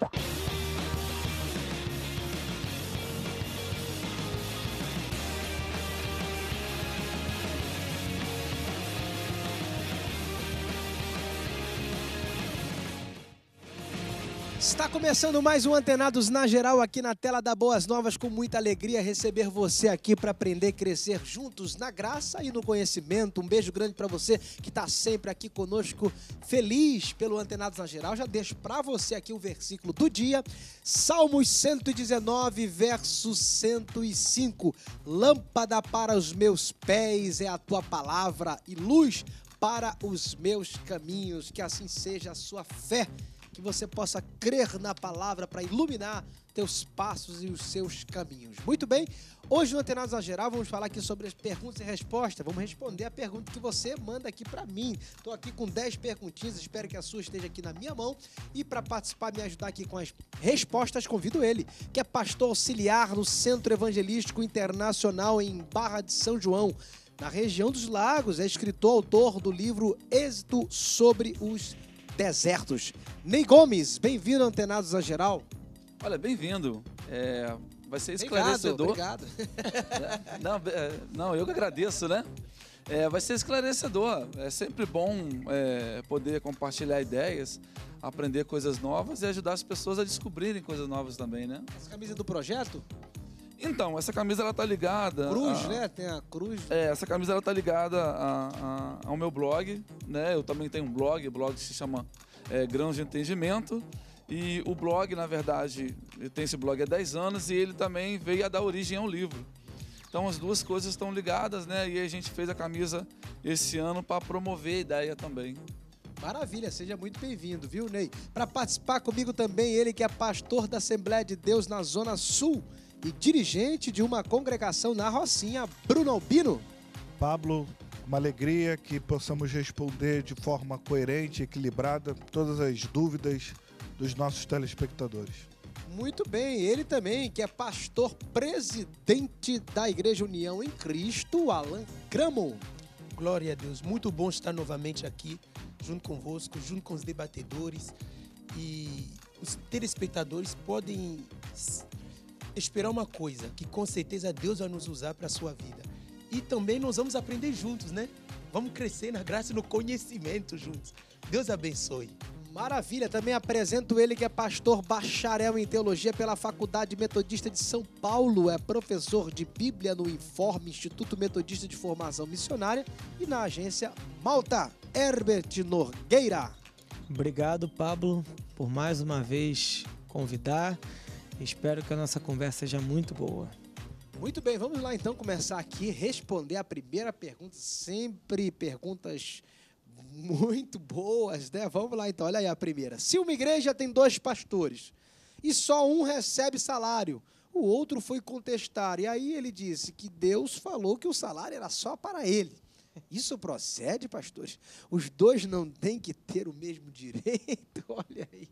you Está começando mais um Antenados na Geral aqui na tela da Boas Novas. Com muita alegria receber você aqui para aprender e crescer juntos na graça e no conhecimento. Um beijo grande para você que está sempre aqui conosco, feliz pelo Antenados na Geral. Já deixo para você aqui o versículo do dia, Salmos 119, verso 105. Lâmpada para os meus pés é a tua palavra e luz para os meus caminhos. Que assim seja a sua fé que você possa crer na palavra para iluminar teus passos e os seus caminhos. Muito bem, hoje no Antenados a Geral vamos falar aqui sobre as perguntas e respostas. Vamos responder a pergunta que você manda aqui para mim. Estou aqui com 10 perguntinhas, espero que a sua esteja aqui na minha mão. E para participar, me ajudar aqui com as respostas, convido ele, que é pastor auxiliar no Centro Evangelístico Internacional em Barra de São João na região dos lagos, é escritor, autor do livro Êxito sobre os desertos. Ney Gomes, bem-vindo, Antenados a Geral. Olha, bem-vindo. É, vai ser esclarecedor. Obrigado. obrigado. não, é, não, eu que agradeço, né? É, vai ser esclarecedor. É sempre bom é, poder compartilhar ideias, aprender coisas novas e ajudar as pessoas a descobrirem coisas novas também, né? Essa camisa do projeto? Então, essa camisa ela tá ligada. Cruz, a... né? Tem a cruz. É, essa camisa ela tá ligada a, a, ao meu blog, né? Eu também tenho um blog, o blog se chama é, Grãos de Entendimento. E o blog, na verdade, tem esse blog há 10 anos e ele também veio a dar origem ao livro. Então as duas coisas estão ligadas, né? E a gente fez a camisa esse ano para promover a ideia também. Maravilha, seja muito bem-vindo, viu, Ney? Para participar comigo também, ele que é pastor da Assembleia de Deus na Zona Sul e dirigente de uma congregação na Rocinha, Bruno Albino. Pablo, uma alegria que possamos responder de forma coerente e equilibrada todas as dúvidas dos nossos telespectadores. Muito bem, ele também, que é pastor presidente da Igreja União em Cristo, Alan Cramon. Glória a Deus, muito bom estar novamente aqui, junto convosco, junto com os debatedores. E os telespectadores podem esperar uma coisa que com certeza Deus vai nos usar para a sua vida. E também nós vamos aprender juntos, né? Vamos crescer na graça e no conhecimento juntos. Deus abençoe. Maravilha, também apresento ele que é pastor bacharel em teologia pela Faculdade Metodista de São Paulo, é professor de Bíblia no Informe, Instituto Metodista de Formação Missionária e na agência Malta, Herbert Norgueira. Obrigado, Pablo, por mais uma vez convidar. Espero que a nossa conversa seja muito boa. Muito bem, vamos lá então começar aqui responder a primeira pergunta, sempre perguntas muito boas, né? Vamos lá então, olha aí a primeira. Se uma igreja tem dois pastores e só um recebe salário, o outro foi contestar e aí ele disse que Deus falou que o salário era só para ele. Isso procede, pastores? Os dois não têm que ter o mesmo direito? Olha aí.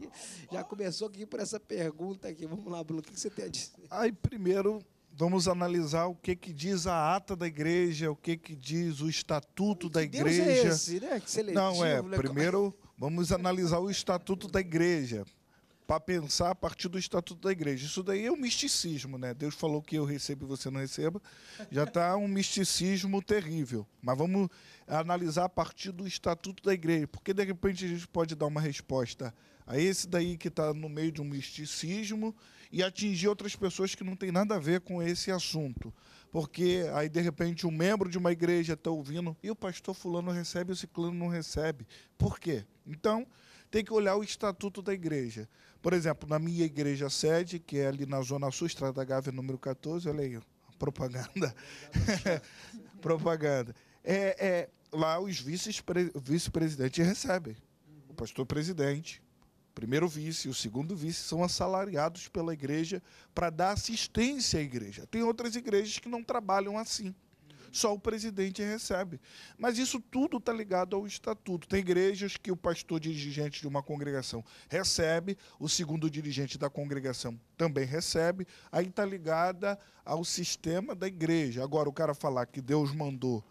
Já começou aqui por essa pergunta aqui. Vamos lá, Bruno, o que você tem a dizer? Aí, primeiro, vamos analisar o que, que diz a ata da igreja, o que, que diz o estatuto da Deus é igreja. É esse, né? Seletivo, não, é, né? é. Primeiro, vamos analisar o estatuto da igreja para pensar a partir do Estatuto da Igreja. Isso daí é um misticismo, né? Deus falou que eu recebo e você não receba. Já está um misticismo terrível. Mas vamos analisar a partir do Estatuto da Igreja, porque de repente a gente pode dar uma resposta a esse daí que está no meio de um misticismo e atingir outras pessoas que não tem nada a ver com esse assunto. Porque aí, de repente, um membro de uma igreja está ouvindo e o pastor fulano recebe e o ciclano não recebe. Por quê? Então, tem que olhar o estatuto da igreja. Por exemplo, na minha igreja sede, que é ali na Zona Sul, Estrada Gávea, número 14, olha aí, propaganda. propaganda. É, é, lá os vice-presidentes vice recebem. O pastor presidente, o primeiro vice, o segundo vice são assalariados pela igreja para dar assistência à igreja. Tem outras igrejas que não trabalham assim só o presidente recebe. Mas isso tudo está ligado ao estatuto. Tem igrejas que o pastor dirigente de uma congregação recebe, o segundo dirigente da congregação também recebe, aí está ligada ao sistema da igreja. Agora, o cara falar que Deus mandou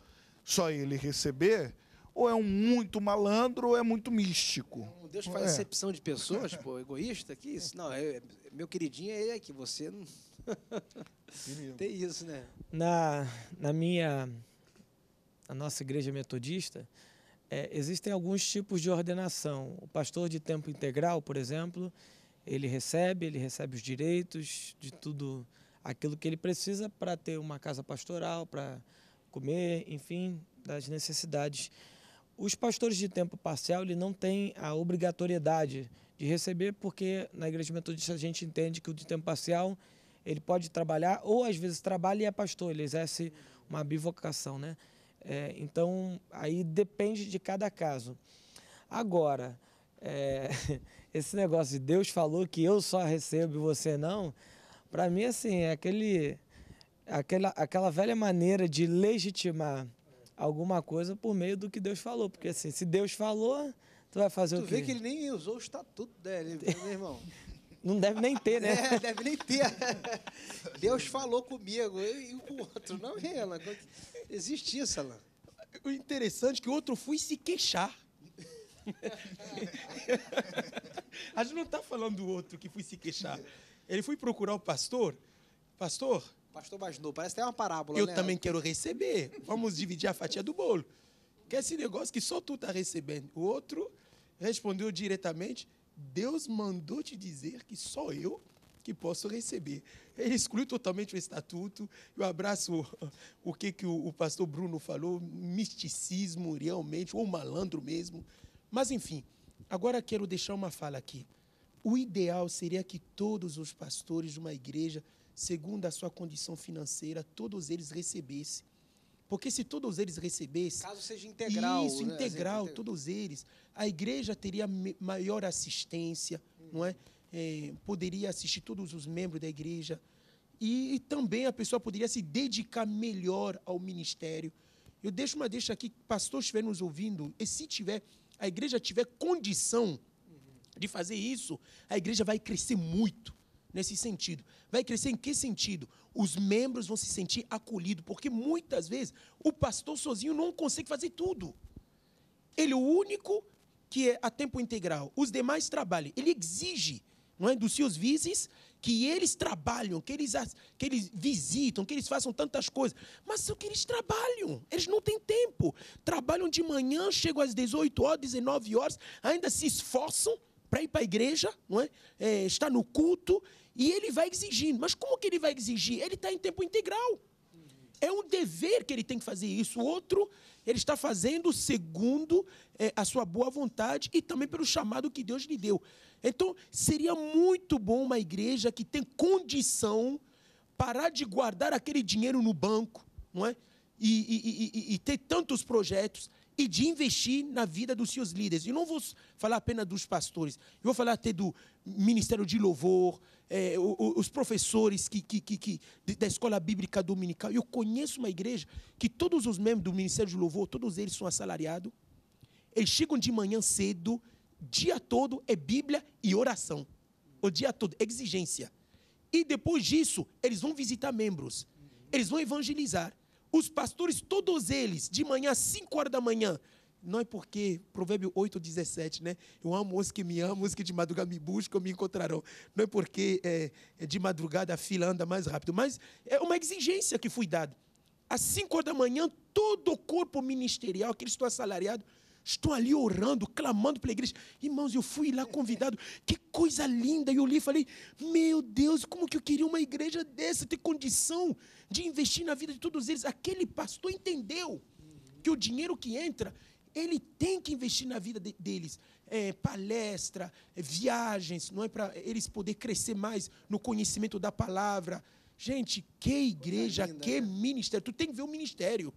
só ele receber, ou é um muito malandro ou é muito místico. Deus faz é. acepção de pessoas, pô, egoísta, que isso. Não, é, é meu queridinho é que você Tem isso, né? Na, na minha. Na nossa igreja metodista, é, existem alguns tipos de ordenação. O pastor de tempo integral, por exemplo, ele recebe, ele recebe os direitos de tudo aquilo que ele precisa para ter uma casa pastoral, para comer, enfim, das necessidades. Os pastores de tempo parcial, ele não tem a obrigatoriedade de receber, porque na igreja metodista a gente entende que o de tempo parcial ele pode trabalhar, ou às vezes trabalha e é pastor, ele exerce uma bivocação, né? É, então, aí depende de cada caso. Agora, é, esse negócio de Deus falou que eu só recebo e você não, para mim, assim, é aquele, aquela, aquela velha maneira de legitimar alguma coisa por meio do que Deus falou. Porque, assim, se Deus falou, tu vai fazer tu o quê? Tu vê que ele nem usou o estatuto dele, meu irmão. Não deve nem ter, né? É, deve nem ter. Deus falou comigo e com o outro. Não, Alan. Existe isso, Alan. O interessante é que o outro fui se queixar. A gente não está falando do outro que fui se queixar. Ele foi procurar o pastor. Pastor? Pastor Basnu, parece até uma parábola. Eu né? também quero receber. Vamos dividir a fatia do bolo. Que é esse negócio que só tu está recebendo. O outro respondeu diretamente: Deus mandou te dizer que só eu que posso receber. Ele exclui totalmente o estatuto. Eu abraço o, que, que o, o, pastor Bruno falou, misticismo realmente, ou malandro mesmo. Mas, enfim, agora quero deixar uma fala aqui. O ideal seria que todos os pastores de uma igreja, segundo a sua condição financeira, todos eles recebessem porque se todos eles recebessem. Caso seja integral. Isso, né? Assim, integral, gente... todos eles. A igreja teria maior assistência, hum. não é? é? Poderia assistir todos os membros da igreja. E, e, também a pessoa poderia se dedicar melhor ao ministério. Eu deixo uma deixa aqui, pastor estiver nos ouvindo, e se tiver, a igreja tiver condição de fazer isso, a igreja vai crescer muito nesse sentido. Vai crescer em que sentido? Os membros vão se sentir acolhidos, porque muitas vezes o pastor sozinho não consegue fazer tudo. Ele é o único que é a tempo integral. Os demais trabalham. Ele exige não é, dos seus vices que eles trabalham, que eles, que eles visitam, que eles façam tantas coisas. Mas só que eles trabalham, eles não têm tempo. Trabalham de manhã, chegam às 18 horas, 19 horas, ainda se esforçam para ir para a igreja, não é? é? está no culto, e ele vai exigindo. Mas como que ele vai exigir? Ele está em tempo integral. É um dever que ele tem que fazer isso. O outro, ele está fazendo segundo é, a sua boa vontade e também pelo chamado que Deus lhe deu. Então, seria muito bom uma igreja que tem condição parar de guardar aquele dinheiro no banco, não é? E, e, e, e ter tantos projetos e de investir na vida dos seus líderes. Eu não vou falar apenas dos pastores, eu vou falar até do Ministério de Louvor, é, os professores que, que, que, da Escola Bíblica Dominical. Eu conheço uma igreja que todos os membros do Ministério de Louvor, todos eles são assalariados, eles chegam de manhã cedo, dia todo é Bíblia e oração. O dia todo, exigência. E depois disso, eles vão visitar membros, eles vão evangelizar os pastores, todos eles, de manhã, às 5 horas da manhã, não é porque, provérbio 8, 17, né? Eu amo os que me amam, os que de madrugada me buscam, me encontrarão. Não é porque é, é de madrugada a fila anda mais rápido, mas é uma exigência que fui dada. Às 5 horas da manhã, todo o corpo ministerial, aquele estou assalariado, Estou ali orando, clamando pela igreja. Irmãos, eu fui lá convidado. Que coisa linda! E eu li e falei: Meu Deus, como que eu queria uma igreja dessa, ter condição de investir na vida de todos eles. Aquele pastor entendeu que o dinheiro que entra, ele tem que investir na vida de, deles. É, palestra, é, viagens, não é para eles poder crescer mais no conhecimento da palavra. Gente, que igreja, que, linda, que né? ministério. Tu tem que ver o ministério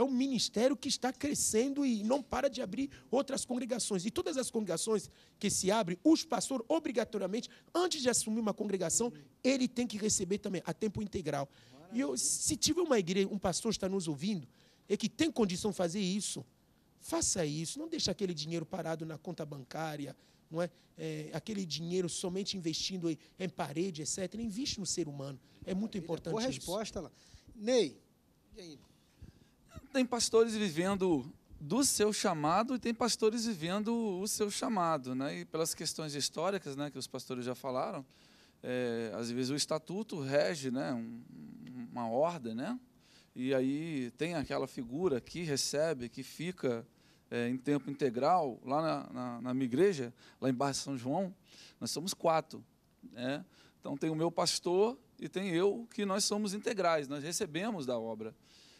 é um ministério que está crescendo e não para de abrir outras congregações. E todas as congregações que se abrem, os pastores, obrigatoriamente, antes de assumir uma congregação, ele tem que receber também a tempo integral. E eu, se tiver uma igreja, um pastor está nos ouvindo, e é que tem condição de fazer isso, faça isso. Não deixe aquele dinheiro parado na conta bancária, não é? é aquele dinheiro somente investindo em, em parede, etc. Investe no ser humano. É muito importante Boa isso. resposta lá. Ney. E aí? Tem pastores vivendo do seu chamado e tem pastores vivendo o seu chamado, né? E pelas questões históricas, né, que os pastores já falaram, é, às vezes o estatuto rege, né, um, uma ordem, né? E aí tem aquela figura que recebe, que fica é, em tempo integral lá na, na, na minha igreja, lá em Barra São João, nós somos quatro, né? Então tem o meu pastor e tem eu que nós somos integrais, nós recebemos da obra.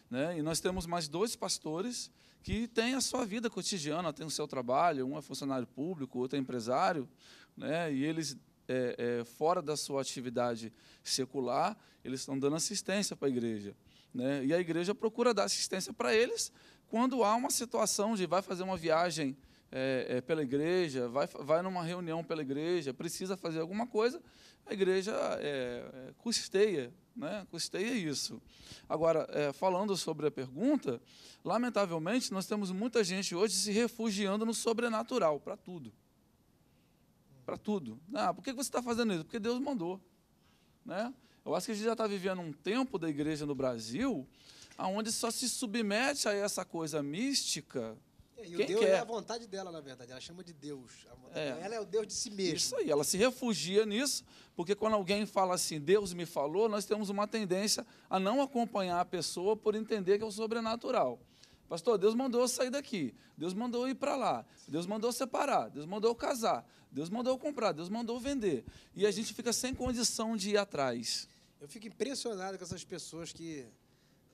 Né? E nós temos mais dois pastores que têm a sua vida cotidiana, têm o seu trabalho, um é funcionário público, outro é empresário, né? e eles, é, é, fora da sua atividade secular, eles estão dando assistência para a igreja. Né? E a igreja procura dar assistência para eles quando há uma situação de vai fazer uma viagem é, é, pela igreja, vai, vai numa reunião pela igreja, precisa fazer alguma coisa, a igreja é, é custeia né? Custeia é isso. Agora, é, falando sobre a pergunta, lamentavelmente nós temos muita gente hoje se refugiando no sobrenatural para tudo. Para tudo. Ah, por que você está fazendo isso? Porque Deus mandou. Né? Eu acho que a gente já está vivendo um tempo da igreja no Brasil onde só se submete a essa coisa mística é, e Quem Deus quer. é a vontade dela, na verdade. Ela chama de Deus. É. Ela é o Deus de si mesma. Isso aí, ela se refugia nisso, porque quando alguém fala assim, Deus me falou, nós temos uma tendência a não acompanhar a pessoa por entender que é o sobrenatural. Pastor, Deus mandou eu sair daqui. Deus mandou eu ir para lá. Deus mandou eu separar. Deus mandou eu casar. Deus mandou eu comprar. Deus mandou eu vender. E a gente fica sem condição de ir atrás. Eu fico impressionado com essas pessoas que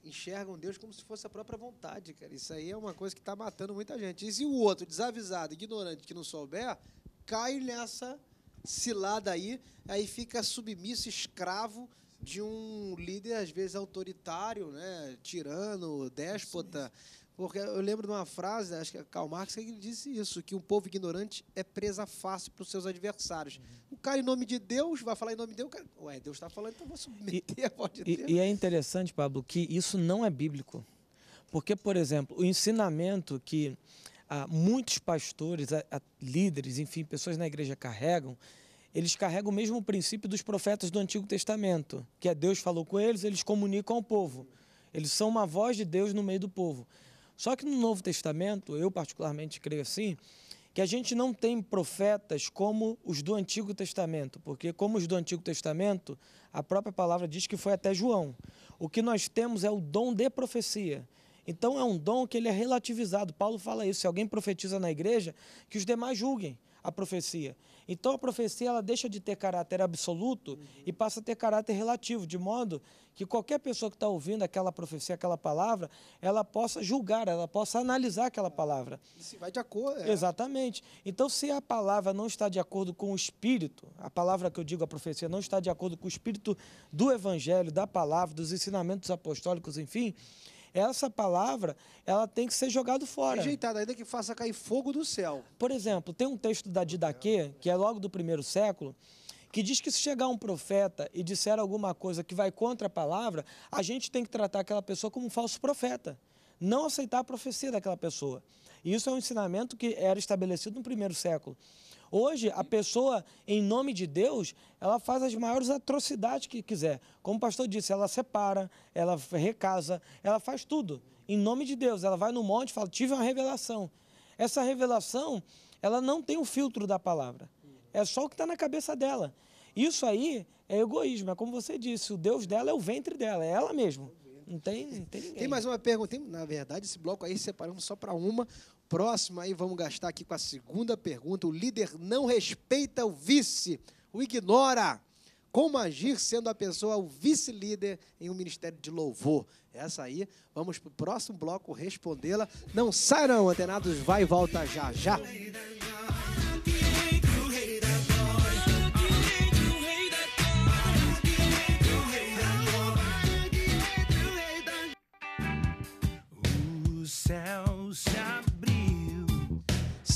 enxergam Deus como se fosse a própria vontade, cara. Isso aí é uma coisa que está matando muita gente. E se o outro, desavisado, ignorante, que não souber, cai nessa cilada aí, aí fica submisso, escravo de um líder, às vezes, autoritário, né? tirano, déspota. Porque eu lembro de uma frase, acho que é Karl Marx, que ele disse isso, que um povo ignorante é presa fácil para os seus adversários. Uhum. O cara, em nome de Deus, vai falar em nome de Deus, o cara, ué, Deus está falando, então vou submeter e, a voz de e, Deus. E é interessante, Pablo, que isso não é bíblico. Porque, por exemplo, o ensinamento que ah, muitos pastores, a, ah, a, ah, líderes, enfim, pessoas na igreja carregam, eles carregam o mesmo princípio dos profetas do Antigo Testamento, que é Deus falou com eles, eles comunicam ao povo. Eles são uma voz de Deus no meio do povo. Só que no Novo Testamento, eu particularmente creio assim, que a gente não tem profetas como os do Antigo Testamento, porque como os do Antigo Testamento, a própria palavra diz que foi até João. O que nós temos é o dom de profecia. Então é um dom que ele é relativizado. Paulo fala isso, se alguém profetiza na igreja, que os demais julguem a profecia. Então a profecia ela deixa de ter caráter absoluto uhum. e passa a ter caráter relativo, de modo que qualquer pessoa que está ouvindo aquela profecia, aquela palavra, ela possa julgar, ela possa analisar aquela palavra. E se vai de acordo. É. Exatamente. Então, se a palavra não está de acordo com o espírito, a palavra que eu digo, a profecia, não está de acordo com o espírito do evangelho, da palavra, dos ensinamentos apostólicos, enfim, essa palavra ela tem que ser jogada fora. Rejeitada, ainda que faça cair fogo do céu. Por exemplo, tem um texto da Didaquê, que é logo do primeiro século, que diz que se chegar um profeta e disser alguma coisa que vai contra a palavra, a gente tem que tratar aquela pessoa como um falso profeta. Não aceitar a profecia daquela pessoa. E isso é um ensinamento que era estabelecido no primeiro século. Hoje, a pessoa, em nome de Deus, ela faz as maiores atrocidades que quiser. Como o pastor disse, ela separa, ela recasa, ela faz tudo. Em nome de Deus, ela vai no monte e fala, tive uma revelação. Essa revelação, ela não tem o filtro da palavra. É só o que está na cabeça dela. Isso aí é egoísmo, é como você disse, o Deus dela é o ventre dela, é ela mesmo. Não tem, não tem ninguém. Tem mais uma pergunta. Tem, na verdade, esse bloco aí separamos só para uma. Próxima, aí, vamos gastar aqui com a segunda pergunta. O líder não respeita o vice, o ignora. Como agir sendo a pessoa o vice-líder em um ministério de louvor? Essa aí, vamos para o próximo bloco respondê-la. Não sairão, antenados, vai e volta já já. céu.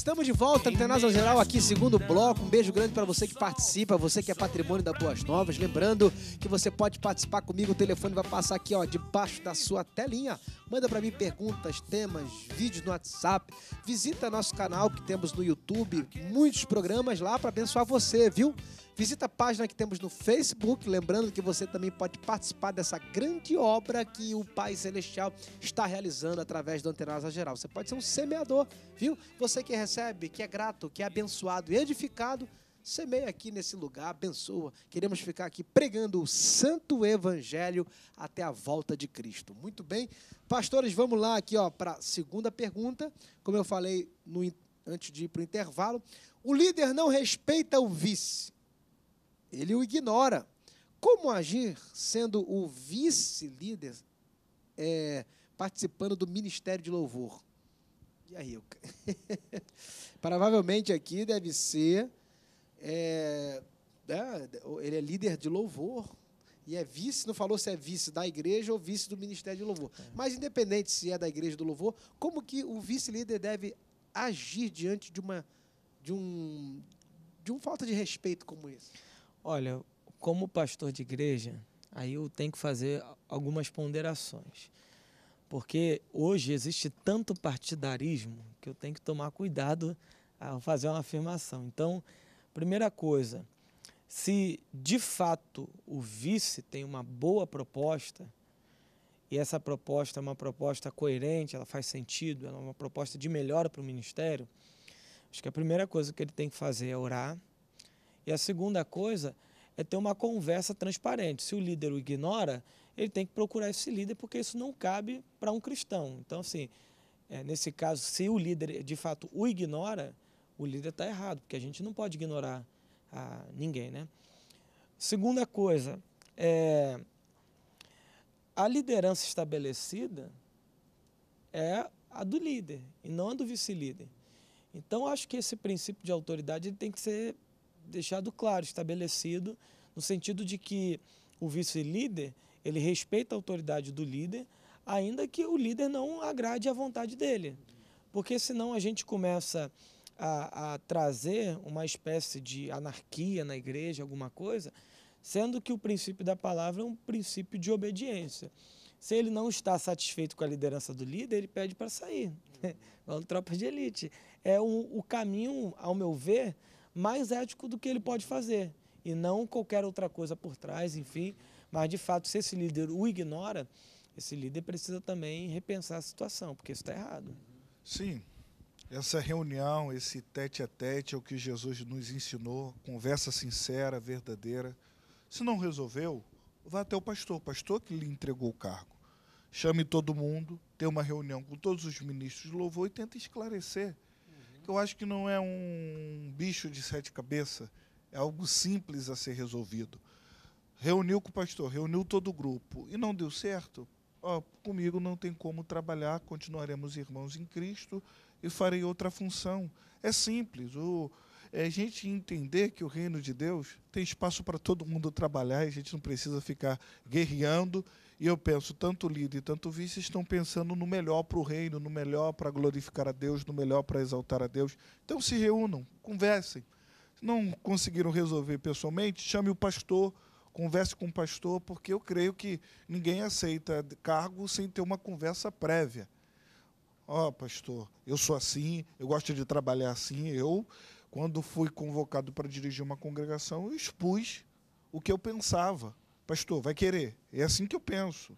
Estamos de volta, Antenasa Geral, aqui, segundo bloco. Um beijo grande para você que participa, você que é patrimônio da Boas Novas. Lembrando que você pode participar comigo, o telefone vai passar aqui, ó, debaixo da sua telinha. Manda para mim perguntas, temas, vídeos no WhatsApp. Visita nosso canal que temos no YouTube, muitos programas lá para abençoar você, viu? Visita a página que temos no Facebook, lembrando que você também pode participar dessa grande obra que o Pai Celestial está realizando através do Antenasa Geral. Você pode ser um semeador, viu? Você que recebe recebe, que é grato, que é abençoado e edificado, semeia aqui nesse lugar, abençoa. Queremos ficar aqui pregando o santo evangelho até a volta de Cristo. Muito bem. Pastores, vamos lá aqui ó para a segunda pergunta. Como eu falei no, antes de ir para o intervalo, o líder não respeita o vice. Ele o ignora. Como agir sendo o vice-líder é, participando do ministério de louvor? Aí eu, Provavelmente aqui deve ser. É, né, ele é líder de louvor e é vice, não falou se é vice da igreja ou vice do Ministério de Louvor. É. Mas independente se é da igreja do louvor, como que o vice-líder deve agir diante de uma de um de um falta de respeito como esse? Olha, como pastor de igreja, aí eu tenho que fazer algumas ponderações. Porque hoje existe tanto partidarismo que eu tenho que tomar cuidado ao fazer uma afirmação. Então, primeira coisa, se de fato o vice tem uma boa proposta, e essa proposta é uma proposta coerente, ela faz sentido, ela é uma proposta de melhora para o ministério, acho que a primeira coisa que ele tem que fazer é orar. E a segunda coisa é ter uma conversa transparente. Se o líder o ignora, ele tem que procurar esse líder, porque isso não cabe para um cristão. Então, assim, é, nesse caso, se o líder de fato o ignora, o líder está errado, porque a gente não pode ignorar a ninguém. Né? Segunda coisa, é, a liderança estabelecida é a do líder e não a do vice-líder. Então, acho que esse princípio de autoridade tem que ser deixado claro, estabelecido, no sentido de que o vice-líder ele respeita a autoridade do líder, ainda que o líder não agrade à vontade dele. Porque senão a gente começa a, a trazer uma espécie de anarquia na igreja, alguma coisa, sendo que o princípio da palavra é um princípio de obediência. Se ele não está satisfeito com a liderança do líder, ele pede para sair. Falando né? tropas de elite. É o, o caminho, ao meu ver, mais ético do que ele pode fazer. E não qualquer outra coisa por trás, enfim. Mas, de fato, se esse líder o ignora, esse líder precisa também repensar a situação, porque isso está errado. Sim. Essa reunião, esse tete a tete, é o que Jesus nos ensinou, conversa sincera, verdadeira. Se não resolveu, vá até o pastor, o pastor que lhe entregou o cargo. Chame todo mundo, tenha uma reunião com todos os ministros de louvor e tenta esclarecer. Uhum. eu acho que não é um bicho de sete cabeças, é algo simples a ser resolvido reuniu com o pastor, reuniu todo o grupo e não deu certo, ó, comigo não tem como trabalhar, continuaremos irmãos em Cristo e farei outra função. É simples. O, é a gente entender que o reino de Deus tem espaço para todo mundo trabalhar e a gente não precisa ficar guerreando. E eu penso, tanto o líder e tanto o vice estão pensando no melhor para o reino, no melhor para glorificar a Deus, no melhor para exaltar a Deus. Então se reúnam, conversem. Se não conseguiram resolver pessoalmente, chame o pastor, converse com o pastor, porque eu creio que ninguém aceita cargo sem ter uma conversa prévia. Ó, oh, pastor, eu sou assim, eu gosto de trabalhar assim. Eu, quando fui convocado para dirigir uma congregação, eu expus o que eu pensava. Pastor, vai querer. É assim que eu penso.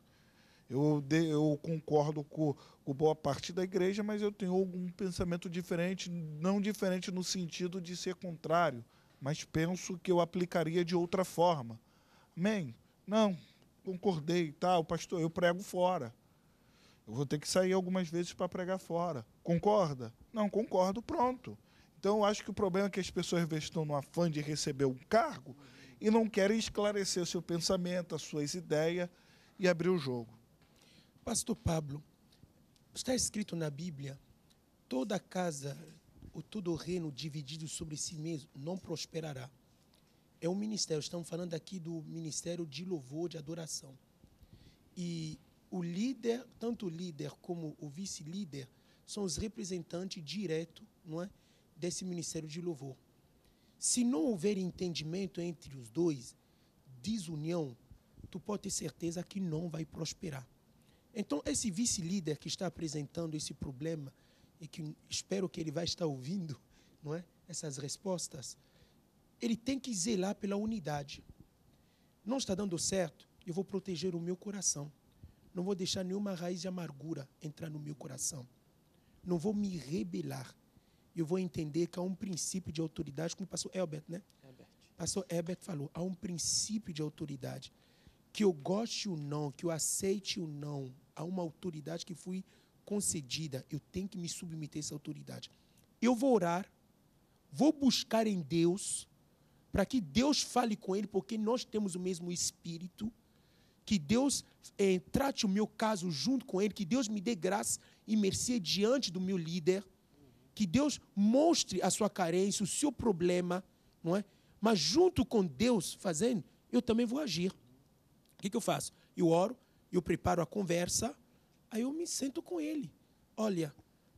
Eu, de, eu concordo com, com boa parte da igreja, mas eu tenho algum pensamento diferente, não diferente no sentido de ser contrário, mas penso que eu aplicaria de outra forma. Amém? Não, concordei, tá? O pastor, eu prego fora. Eu vou ter que sair algumas vezes para pregar fora. Concorda? Não, concordo, pronto. Então, eu acho que o problema é que as pessoas estão no afã de receber um cargo e não querem esclarecer o seu pensamento, as suas ideias e abrir o jogo. Pastor Pablo, está escrito na Bíblia: toda casa, ou todo reino dividido sobre si mesmo não prosperará é um ministério. Estamos falando aqui do ministério de louvor, de adoração. E o líder, tanto o líder como o vice-líder, são os representantes direto, não é, desse ministério de louvor. Se não houver entendimento entre os dois, desunião, tu pode ter certeza que não vai prosperar. Então, esse vice-líder que está apresentando esse problema, e que espero que ele vai estar ouvindo não é, essas respostas, ele tem que zelar pela unidade. Não está dando certo, eu vou proteger o meu coração. Não vou deixar nenhuma raiz de amargura entrar no meu coração. Não vou me rebelar. Eu vou entender que há um princípio de autoridade, como passou Herbert, né? Herbert. Pastor Herbert falou: há um princípio de autoridade. Que eu goste ou não, que eu aceite ou não, há uma autoridade que fui concedida. Eu tenho que me submeter a essa autoridade. Eu vou orar, vou buscar em Deus para que Deus fale com ele, porque nós temos o mesmo espírito. Que Deus é, trate o meu caso junto com ele, que Deus me dê graça e mercê diante do meu líder, que Deus mostre a sua carência, o seu problema, não é? Mas junto com Deus fazendo, eu também vou agir. O que, que eu faço? Eu oro, eu preparo a conversa, aí eu me sento com ele. Olha,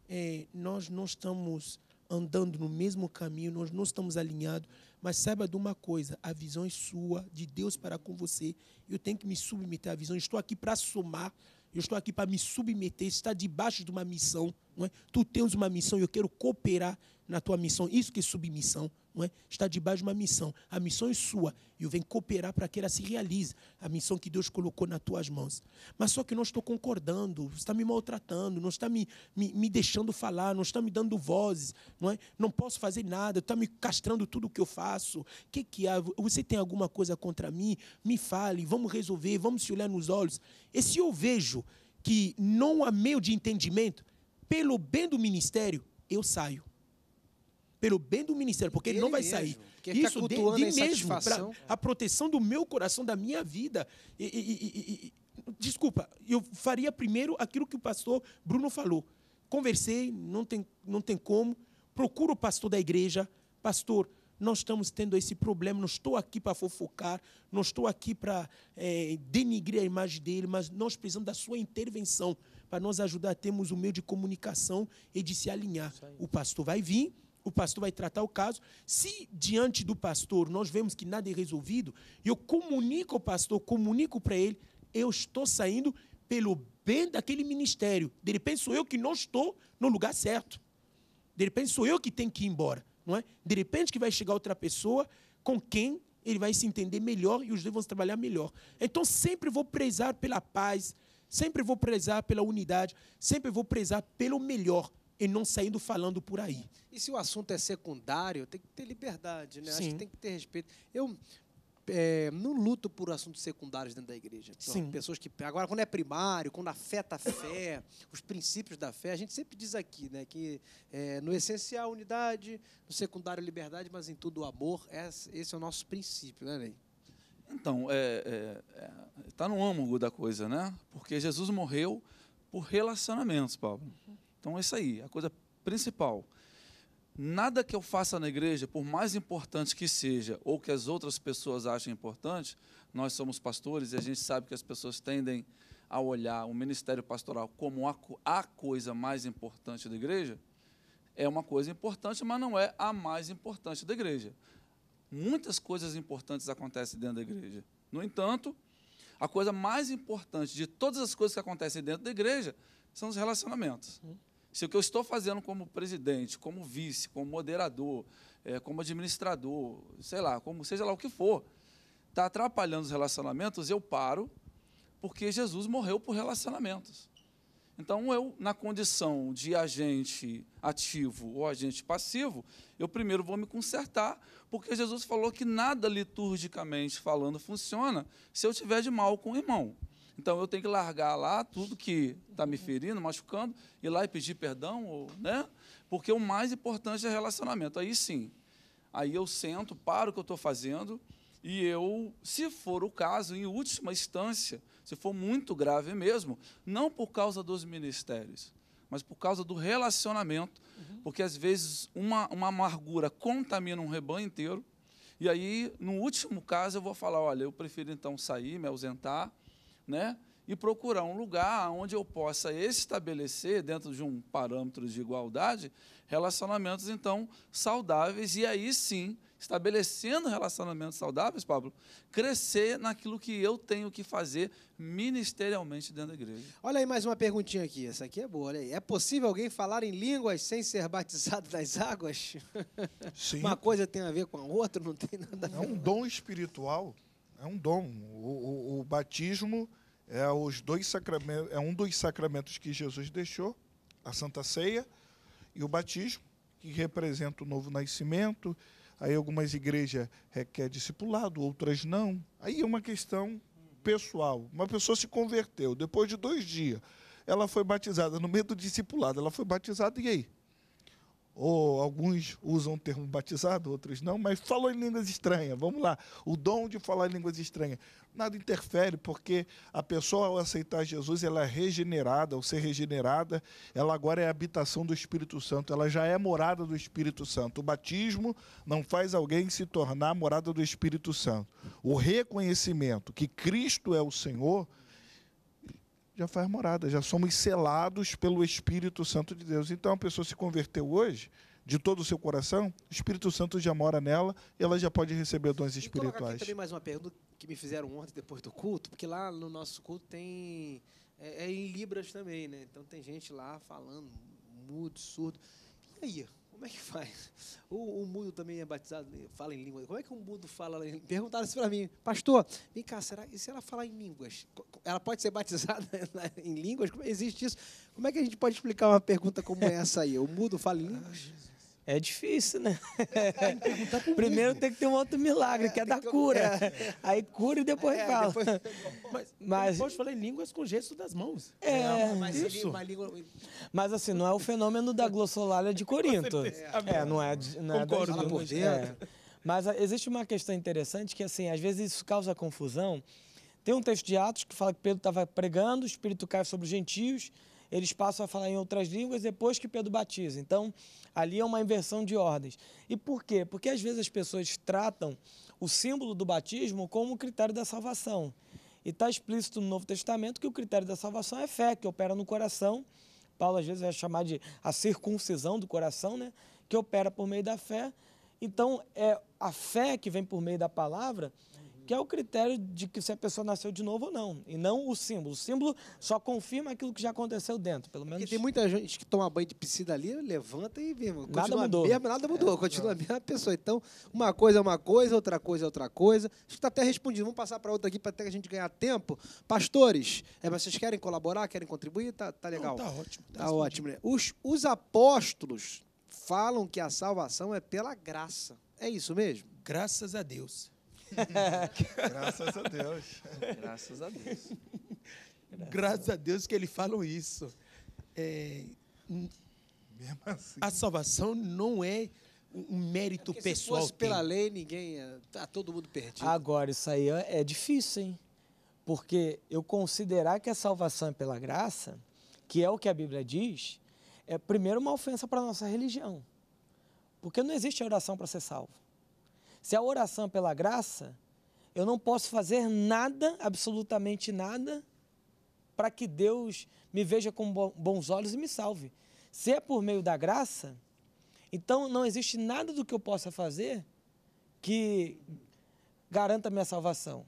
é, nós não estamos andando no mesmo caminho, nós não estamos alinhados, mas saiba de uma coisa: a visão é sua, de Deus para com você. Eu tenho que me submeter à visão. Eu estou aqui para somar. Eu estou aqui para me submeter. Está debaixo de uma missão. Não é? Tu tens uma missão. e Eu quero cooperar na tua missão. Isso que é submissão não é? está debaixo de uma missão. A missão é sua e eu venho cooperar para que ela se realize, a missão que Deus colocou nas tuas mãos. Mas só que não estou concordando, você está me maltratando, não está me, me, me deixando falar, não está me dando vozes, não é? Não posso fazer nada, está me castrando tudo o que eu faço. que, que há? Você tem alguma coisa contra mim? Me fale, vamos resolver, vamos se olhar nos olhos. E se eu vejo que não há meio de entendimento, pelo bem do ministério, eu saio pelo bem do ministério, porque ele, ele não vai mesmo, sair. É Isso de, de mesmo, para a proteção do meu coração, da minha vida. E, e, e, desculpa, eu faria primeiro aquilo que o pastor Bruno falou. Conversei, não tem, não tem como. Procuro o pastor da igreja. Pastor, nós estamos tendo esse problema, não estou aqui para fofocar, não estou aqui para é, denigrir a imagem dele, mas nós precisamos da sua intervenção para nos ajudar a termos o um meio de comunicação e de se alinhar. O pastor vai vir, o pastor vai tratar o caso. Se diante do pastor nós vemos que nada é resolvido, eu comunico ao pastor, comunico para ele, eu estou saindo pelo bem daquele ministério. De repente sou eu que não estou no lugar certo. De repente sou eu que tenho que ir embora, não é? De repente que vai chegar outra pessoa com quem ele vai se entender melhor e os dois vão trabalhar melhor. Então sempre vou prezar pela paz, sempre vou prezar pela unidade, sempre vou prezar pelo melhor e não saindo falando por aí. E se o assunto é secundário, tem que ter liberdade, né? Sim. Acho que tem que ter respeito. Eu é, não luto por assuntos secundários dentro da igreja. Então, Sim. Pessoas que agora quando é primário, quando afeta a fé, os princípios da fé, a gente sempre diz aqui, né, que é, no essencial unidade, no secundário liberdade, mas em tudo o amor. Esse é o nosso princípio, né, Ney? Então, está é, é, é tá no âmago da coisa, né? Porque Jesus morreu por relacionamentos, Paulo. Uhum. Então é isso aí, a coisa principal. Nada que eu faça na igreja, por mais importante que seja, ou que as outras pessoas achem importante, nós somos pastores e a gente sabe que as pessoas tendem a olhar o ministério pastoral como a, a coisa mais importante da igreja. É uma coisa importante, mas não é a mais importante da igreja. Muitas coisas importantes acontecem dentro da igreja. No entanto, a coisa mais importante de todas as coisas que acontecem dentro da igreja são os relacionamentos. Uhum. Se o que eu estou fazendo como presidente, como vice, como moderador, é, como administrador, sei lá, como seja lá o que for, está atrapalhando os relacionamentos, eu paro, porque Jesus morreu por relacionamentos. Então, eu, na condição de agente ativo ou agente passivo, eu primeiro vou me consertar, porque Jesus falou que nada liturgicamente falando funciona se eu tiver de mal com o irmão. Então eu tenho que largar lá tudo que está me ferindo, machucando, ir lá e pedir perdão, ou, né? Porque o mais importante é relacionamento. Aí sim, aí eu sento, paro o que eu estou fazendo e eu, se for o caso, em última instância, se for muito grave mesmo, não por causa dos ministérios, mas por causa do relacionamento, uhum. porque às vezes uma, uma amargura contamina um rebanho inteiro. E aí, no último caso, eu vou falar: olha, eu prefiro então sair, me ausentar, né? E procurar um lugar onde eu possa estabelecer, dentro de um parâmetro de igualdade, relacionamentos então saudáveis e aí sim, estabelecendo relacionamentos saudáveis, Pablo, crescer naquilo que eu tenho que fazer ministerialmente dentro da igreja. Olha aí mais uma perguntinha aqui, essa aqui é boa, olha aí. É possível alguém falar em línguas sem ser batizado nas águas? Sim. uma coisa tem a ver com a outra, não tem nada a é ver. É um dom espiritual é um dom. O, o, o batismo é, os dois sacramentos, é um dos sacramentos que Jesus deixou, a Santa Ceia e o batismo, que representa o novo nascimento. Aí algumas igrejas requer discipulado, outras não. Aí é uma questão pessoal. Uma pessoa se converteu, depois de dois dias, ela foi batizada, no meio do discipulado, ela foi batizada, e aí? ou alguns usam o termo batizado, outros não, mas falou em línguas estranhas, vamos lá, o dom de falar em línguas estranhas. Nada interfere, porque a pessoa, ao aceitar Jesus, ela é regenerada, ao ser regenerada, ela agora é habitação do Espírito Santo, ela já é morada do Espírito Santo. O batismo não faz alguém se tornar morada do Espírito Santo. O reconhecimento que Cristo é o Senhor já faz morada, já somos selados pelo Espírito Santo de Deus. Então, a pessoa se converteu hoje, de todo o seu coração, o Espírito Santo já mora nela e ela já pode receber dons espirituais. Aqui também mais uma pergunta que me fizeram ontem depois do culto, porque lá no nosso culto tem é, é em libras também, né? Então tem gente lá falando mudo, surdo. E aí? como é que faz? O, o mudo também é batizado, fala em línguas. Como é que um mudo fala Perguntaram isso para mim, pastor, vem cá, será, e se ela falar em línguas? Ela pode ser batizada né, em línguas? Como, é, existe isso? Como é que a gente pode explicar uma pergunta como essa aí? O mudo fala em línguas? Ah, é difícil, né? Primeiro tem que ter um outro milagre, é, que é da que cura. É. Aí cura e depois é, fala. Depois... Mas, mas falei línguas com gesto das mãos. É, é mas, isso. Língua... Mas assim, não é o fenômeno da glossolalia de Corinto. É, não é, não é Concordo, das línguas. É. Mas ah, existe uma questão interessante que, assim, às vezes isso causa confusão. Tem um texto de Atos que fala que Pedro estava pregando, o Espírito cai sobre os gentios, eles passam a falar em outras línguas depois que Pedro batiza. Então, ali é uma inversão de ordens. E por quê? Porque às vezes as pessoas tratam o símbolo do batismo como o critério da salvação. E está explícito no Novo Testamento que o critério da salvação é fé, que opera no coração. Paulo às vezes vai chamar de a circuncisão do coração, né? que opera por meio da fé. Então, é a fé que vem por meio da palavra que é o critério de que se a pessoa nasceu de novo ou não, e não o símbolo. O símbolo só confirma aquilo que já aconteceu dentro, pelo menos. Porque tem muita gente que toma banho de piscina ali, levanta e vê, Nada mudou. Mesmo, nada mudou, é, continua não. É. a mesma pessoa. Então, uma coisa é uma coisa, outra coisa é outra coisa. Acho que está até respondido. Vamos passar para outra aqui para até a gente ganhar tempo. Pastores, é, vocês querem colaborar, querem contribuir? Tá, tá legal. Está tá ótimo. Tá, tá ótimo. Né? Os, os apóstolos falam que a salvação é pela graça. É isso mesmo? Graças a Deus. Graças a Deus. Graças a Deus. Graças, a Deus que ele falou isso. É, assim. A salvação não é um mérito é pessoal. Se fosse pela lei, ninguém. Tá todo mundo perdido. Agora, isso aí é, é difícil, hein? Porque eu considerar que a salvação é pela graça, que é o que a Bíblia diz, é primeiro uma ofensa para a nossa religião. Porque não existe oração para ser salvo. Se a oração é pela graça, eu não posso fazer nada, absolutamente nada, para que Deus me veja com bons olhos e me salve. Se é por meio da graça, então não existe nada do que eu possa fazer que garanta minha salvação.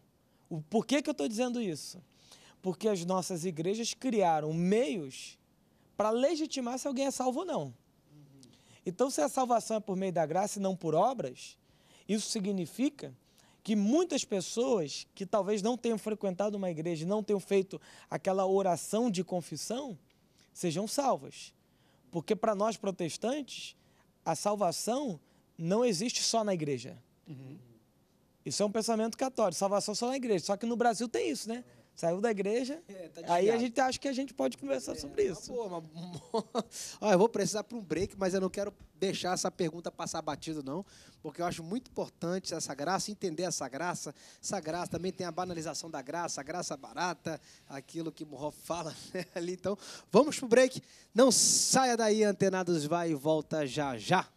Por que, que eu estou dizendo isso? Porque as nossas igrejas criaram meios para legitimar se alguém é salvo ou não. Uhum. Então, se a salvação é por meio da graça e não por obras, isso significa que muitas pessoas que talvez não tenham frequentado uma igreja, não tenham feito aquela oração de confissão, sejam salvas. Porque para nós protestantes, a salvação não existe só na igreja. Uhum. Isso é um pensamento católico, salvação só na igreja. Só que no Brasil tem isso, né? Saiu da igreja, é, tá aí a gente acha que a gente pode conversar é, sobre isso. Boa, mas... Olha, eu vou precisar para um break, mas eu não quero deixar essa pergunta passar batido, não, porque eu acho muito importante essa graça, entender essa graça. Essa graça também tem a banalização da graça, a graça barata, aquilo que Morro fala né, ali. Então, vamos para o break. Não saia daí, antenados, vai e volta já já.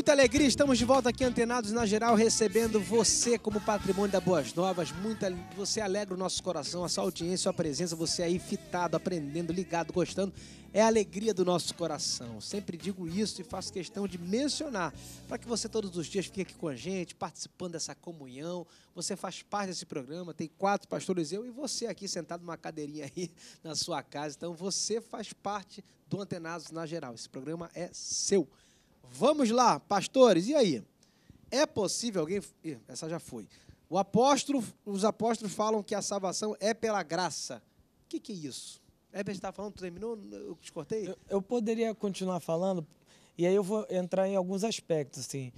muita alegria, estamos de volta aqui antenados na geral, recebendo você como patrimônio da Boas Novas. Muita, você alegra o nosso coração, a sua audiência, a sua presença, você aí fitado, aprendendo, ligado, gostando. É a alegria do nosso coração. Sempre digo isso e faço questão de mencionar, para que você todos os dias fique aqui com a gente, participando dessa comunhão. Você faz parte desse programa, tem quatro pastores, eu e você aqui sentado numa cadeirinha aí na sua casa. Então você faz parte do Antenados na geral. Esse programa é seu. Vamos lá, pastores, e aí? É possível alguém. Ih, essa já foi. O apóstolo, os apóstolos falam que a salvação é pela graça. O que, que é isso? Heber, é, você está falando, terminou? Eu te cortei? Eu, eu, poderia continuar falando, e aí eu vou entrar em alguns aspectos. Assim.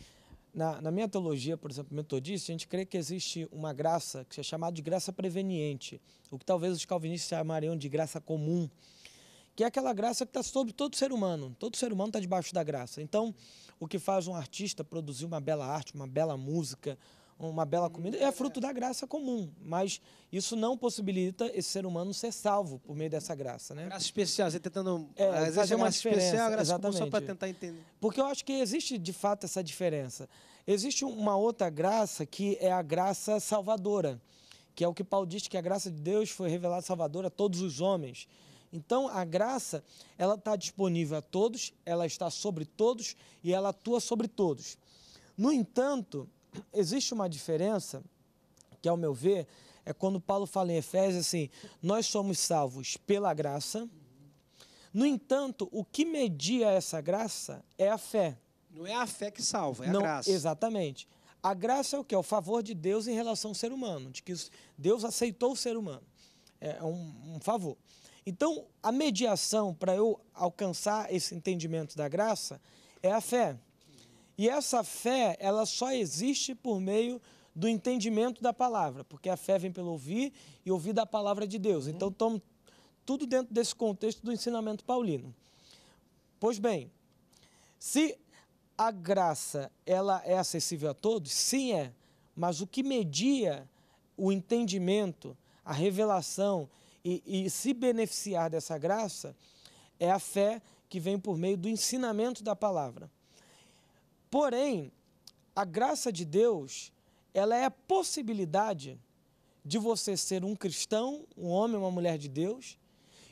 Na, na minha teologia, por exemplo, metodista, a gente crê que existe uma graça que é chamada de graça preveniente, o que talvez os calvinistas chamariam de graça comum que é aquela graça que está sobre todo ser humano. Todo ser humano está debaixo da graça. Então, o que faz um artista produzir uma bela arte, uma bela música, uma bela comida, é fruto da graça comum, mas isso não possibilita esse ser humano ser salvo por meio dessa graça, né? Graça especial, você tentando é, às fazer é uma diferença, especial, graça exatamente. só para tentar entender. Porque eu acho que existe de fato essa diferença. Existe uma outra graça que é a graça salvadora, que é o que Paulo diz que a graça de Deus foi revelada salvadora a todos os homens. Então, a graça, ela está disponível a todos, ela está sobre todos e ela atua sobre todos. No entanto, existe uma diferença, que ao meu ver, é quando Paulo fala em Efésios assim: nós somos salvos pela graça. No entanto, o que media essa graça é a fé. Não é a fé que salva, é a graça. Exatamente. A graça é o que? É o favor de Deus em relação ao ser humano, de que Deus aceitou o ser humano. É um, um favor. Então, a mediação para eu alcançar esse entendimento da graça é a fé. E essa fé, ela só existe por meio do entendimento da palavra, porque a fé vem pelo ouvir e ouvir da palavra de Deus. Então, estamos tudo dentro desse contexto do ensinamento paulino. Pois bem, se a graça ela é acessível a todos, sim é, mas o que media o entendimento, a revelação e, e se beneficiar dessa graça é a fé que vem por meio do ensinamento da palavra. Porém, a graça de Deus, ela é a possibilidade de você ser um cristão, um homem, uma mulher de Deus,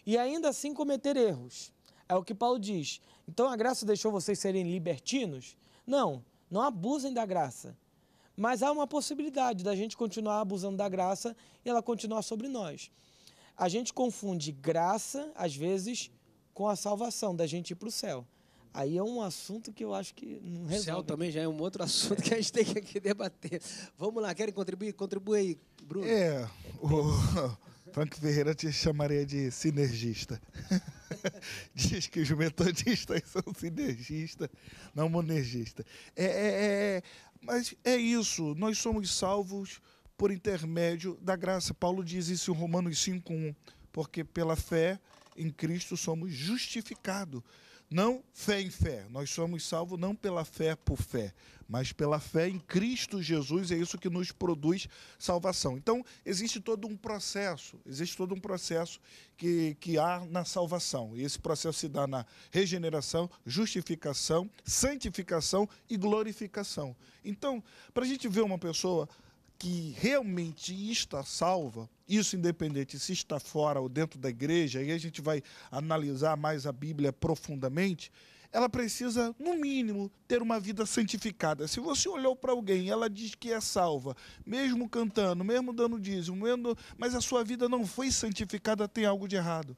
e ainda assim cometer erros. É o que Paulo diz. Então a graça deixou vocês serem libertinos? Não, não abusem da graça. Mas há uma possibilidade da gente continuar abusando da graça e ela continuar sobre nós. A gente confunde graça, às vezes, com a salvação, da gente ir para o céu. Aí é um assunto que eu acho que não resolve. O céu também já é um outro assunto que a gente tem que debater. Vamos lá, querem contribuir? Contribui aí, Bruno. É, o Frank Ferreira te chamaria de sinergista. Diz que os metodistas são sinergistas, não monergistas. É, é, é, mas é isso, nós somos salvos por intermédio da graça. Paulo diz isso em Romanos 5:1, porque pela fé em Cristo somos justificados. Não fé em fé, nós somos salvos não pela fé por fé, mas pela fé em Cristo Jesus, é isso que nos produz salvação. Então, existe todo um processo, existe todo um processo que, que há na salvação. E esse processo se dá na regeneração, justificação, santificação e glorificação. Então, para a gente ver uma pessoa que realmente está salva, isso independente se está fora ou dentro da igreja, aí a gente vai analisar mais a Bíblia profundamente, ela precisa, no mínimo, ter uma vida santificada. Se você olhou para alguém ela diz que é salva, mesmo cantando, mesmo dando dízimo, mesmo... mas a sua vida não foi santificada, tem algo de errado.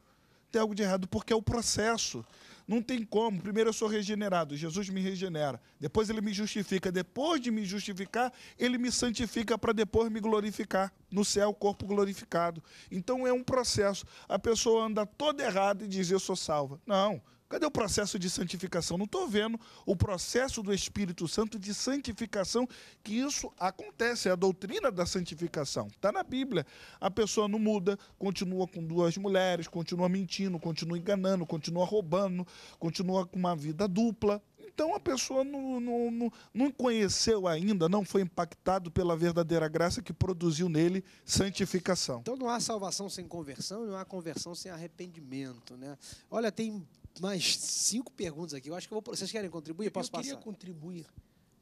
Tem algo de errado, porque é o processo. Não tem como. Primeiro eu sou regenerado, Jesus me regenera. Depois ele me justifica. Depois de me justificar, ele me santifica para depois me glorificar. No céu, o corpo glorificado. Então é um processo. A pessoa anda toda errada e diz: Eu sou salva. Não. Cadê o processo de santificação? Não estou vendo o processo do Espírito Santo de santificação, que isso acontece, é a doutrina da santificação. Está na Bíblia. A pessoa não muda, continua com duas mulheres, continua mentindo, continua enganando, continua roubando, continua com uma vida dupla. Então a pessoa não, não, não, não conheceu ainda, não foi impactado pela verdadeira graça que produziu nele santificação. Então não há salvação sem conversão, não há conversão sem arrependimento. Né? Olha, tem mais cinco perguntas aqui. Eu acho que eu vou, vocês querem contribuir? Eu posso eu queria passar? contribuir.